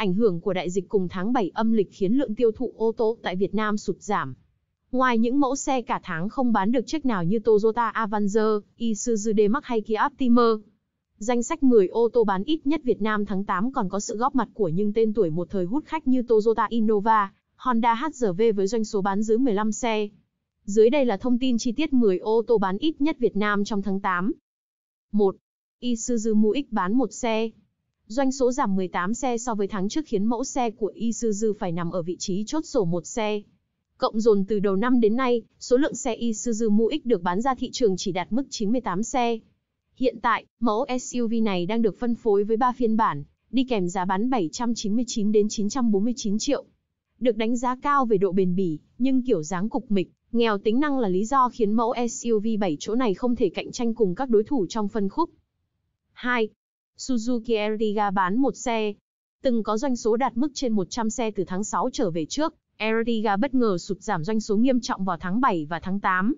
Ảnh hưởng của đại dịch cùng tháng 7 âm lịch khiến lượng tiêu thụ ô tô tại Việt Nam sụt giảm. Ngoài những mẫu xe cả tháng không bán được chiếc nào như Toyota Avanza, Isuzu D-Max hay Kia Optima, danh sách 10 ô tô bán ít nhất Việt Nam tháng 8 còn có sự góp mặt của những tên tuổi một thời hút khách như Toyota Innova, Honda HR-V với doanh số bán dưới 15 xe. Dưới đây là thông tin chi tiết 10 ô tô bán ít nhất Việt Nam trong tháng 8. 1. Isuzu Mu X bán một xe. Doanh số giảm 18 xe so với tháng trước khiến mẫu xe của Isuzu phải nằm ở vị trí chốt sổ một xe. Cộng dồn từ đầu năm đến nay, số lượng xe Isuzu MU-X được bán ra thị trường chỉ đạt mức 98 xe. Hiện tại, mẫu SUV này đang được phân phối với 3 phiên bản, đi kèm giá bán 799 đến 949 triệu. Được đánh giá cao về độ bền bỉ, nhưng kiểu dáng cục mịch, nghèo tính năng là lý do khiến mẫu SUV 7 chỗ này không thể cạnh tranh cùng các đối thủ trong phân khúc. 2. Suzuki Ertiga bán một xe. Từng có doanh số đạt mức trên 100 xe từ tháng 6 trở về trước, Ertiga bất ngờ sụt giảm doanh số nghiêm trọng vào tháng 7 và tháng 8.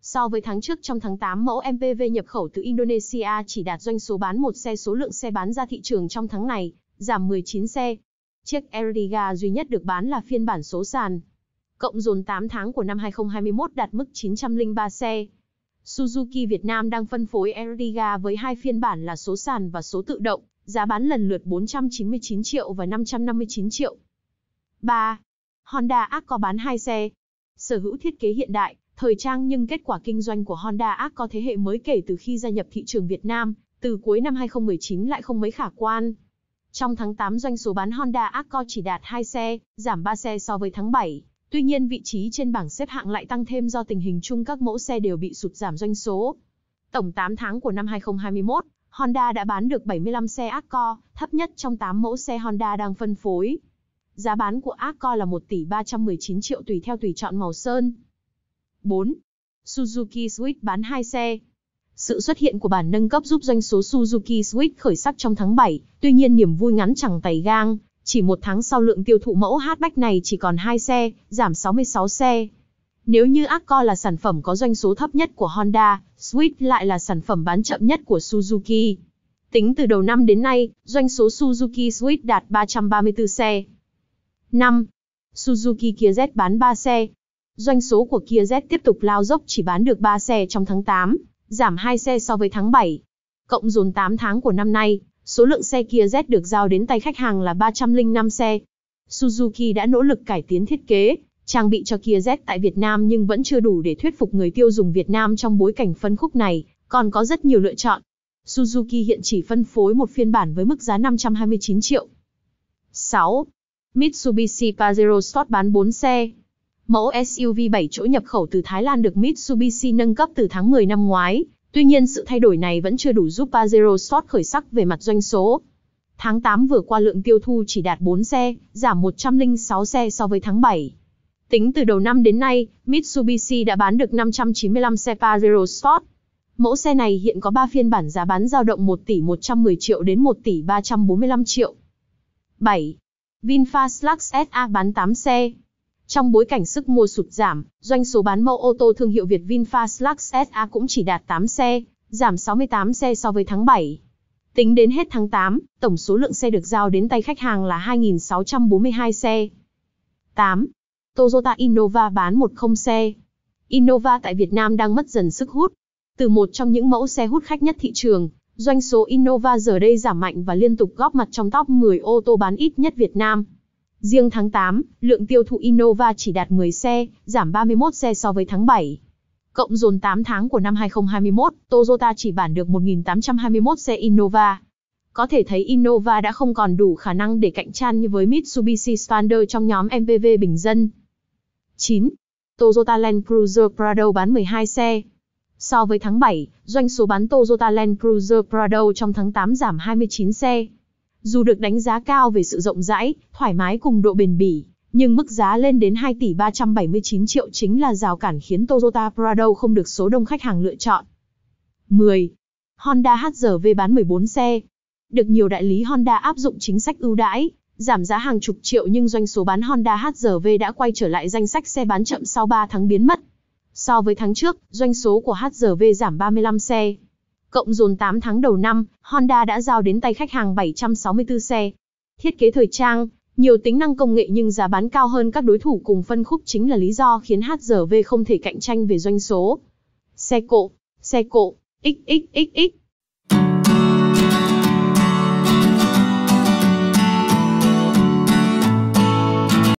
So với tháng trước trong tháng 8 mẫu MPV nhập khẩu từ Indonesia chỉ đạt doanh số bán một xe số lượng xe bán ra thị trường trong tháng này, giảm 19 xe. Chiếc Ertiga duy nhất được bán là phiên bản số sàn. Cộng dồn 8 tháng của năm 2021 đạt mức 903 xe. Suzuki Việt Nam đang phân phối Ertiga với hai phiên bản là số sàn và số tự động, giá bán lần lượt 499 triệu và 559 triệu. 3. Honda Accord bán hai xe. Sở hữu thiết kế hiện đại, thời trang nhưng kết quả kinh doanh của Honda Accord thế hệ mới kể từ khi gia nhập thị trường Việt Nam, từ cuối năm 2019 lại không mấy khả quan. Trong tháng 8 doanh số bán Honda Accord chỉ đạt 2 xe, giảm 3 xe so với tháng 7. Tuy nhiên vị trí trên bảng xếp hạng lại tăng thêm do tình hình chung các mẫu xe đều bị sụt giảm doanh số. Tổng 8 tháng của năm 2021, Honda đã bán được 75 xe Accord, thấp nhất trong 8 mẫu xe Honda đang phân phối. Giá bán của Accord là 1 tỷ 319 triệu tùy theo tùy chọn màu sơn. 4. Suzuki Swift bán 2 xe. Sự xuất hiện của bản nâng cấp giúp doanh số Suzuki Swift khởi sắc trong tháng 7, tuy nhiên niềm vui ngắn chẳng tày gang chỉ một tháng sau lượng tiêu thụ mẫu hatchback này chỉ còn 2 xe, giảm 66 xe. Nếu như Accord là sản phẩm có doanh số thấp nhất của Honda, Swift lại là sản phẩm bán chậm nhất của Suzuki. Tính từ đầu năm đến nay, doanh số Suzuki Swift đạt 334 xe. 5. Suzuki Kia Z bán 3 xe. Doanh số của Kia Z tiếp tục lao dốc chỉ bán được 3 xe trong tháng 8, giảm 2 xe so với tháng 7. Cộng dồn 8 tháng của năm nay, Số lượng xe Kia Z được giao đến tay khách hàng là 305 xe. Suzuki đã nỗ lực cải tiến thiết kế, trang bị cho Kia Z tại Việt Nam nhưng vẫn chưa đủ để thuyết phục người tiêu dùng Việt Nam trong bối cảnh phân khúc này, còn có rất nhiều lựa chọn. Suzuki hiện chỉ phân phối một phiên bản với mức giá 529 triệu. 6. Mitsubishi Pajero Sport bán 4 xe. Mẫu SUV 7 chỗ nhập khẩu từ Thái Lan được Mitsubishi nâng cấp từ tháng 10 năm ngoái, Tuy nhiên sự thay đổi này vẫn chưa đủ giúp Pajero Sport khởi sắc về mặt doanh số. Tháng 8 vừa qua lượng tiêu thu chỉ đạt 4 xe, giảm 106 xe so với tháng 7. Tính từ đầu năm đến nay, Mitsubishi đã bán được 595 xe Pajero Sport. Mẫu xe này hiện có 3 phiên bản giá bán dao động 1 tỷ 110 triệu đến 1 tỷ 345 triệu. 7. VinFast Lux SA bán 8 xe, trong bối cảnh sức mua sụt giảm, doanh số bán mẫu ô tô thương hiệu Việt VinFast Lux SA cũng chỉ đạt 8 xe, giảm 68 xe so với tháng 7. Tính đến hết tháng 8, tổng số lượng xe được giao đến tay khách hàng là 2.642 xe. 8. Toyota Innova bán 10 xe. Innova tại Việt Nam đang mất dần sức hút. Từ một trong những mẫu xe hút khách nhất thị trường, doanh số Innova giờ đây giảm mạnh và liên tục góp mặt trong top 10 ô tô bán ít nhất Việt Nam. Riêng tháng 8, lượng tiêu thụ Innova chỉ đạt 10 xe, giảm 31 xe so với tháng 7. Cộng dồn 8 tháng của năm 2021, Toyota chỉ bản được 1.821 xe Innova. Có thể thấy Innova đã không còn đủ khả năng để cạnh tranh như với Mitsubishi Standard trong nhóm MPV bình dân. 9. Toyota Land Cruiser Prado bán 12 xe. So với tháng 7, doanh số bán Toyota Land Cruiser Prado trong tháng 8 giảm 29 xe, dù được đánh giá cao về sự rộng rãi, thoải mái cùng độ bền bỉ, nhưng mức giá lên đến 2 tỷ 379 triệu chính là rào cản khiến Toyota Prado không được số đông khách hàng lựa chọn. 10. Honda HR-V bán 14 xe. Được nhiều đại lý Honda áp dụng chính sách ưu đãi, giảm giá hàng chục triệu nhưng doanh số bán Honda HR-V đã quay trở lại danh sách xe bán chậm sau 3 tháng biến mất. So với tháng trước, doanh số của HR-V giảm 35 xe, Cộng dồn 8 tháng đầu năm, Honda đã giao đến tay khách hàng 764 xe. Thiết kế thời trang, nhiều tính năng công nghệ nhưng giá bán cao hơn các đối thủ cùng phân khúc chính là lý do khiến HRV không thể cạnh tranh về doanh số. Xe cộ, xe cộ, XXXX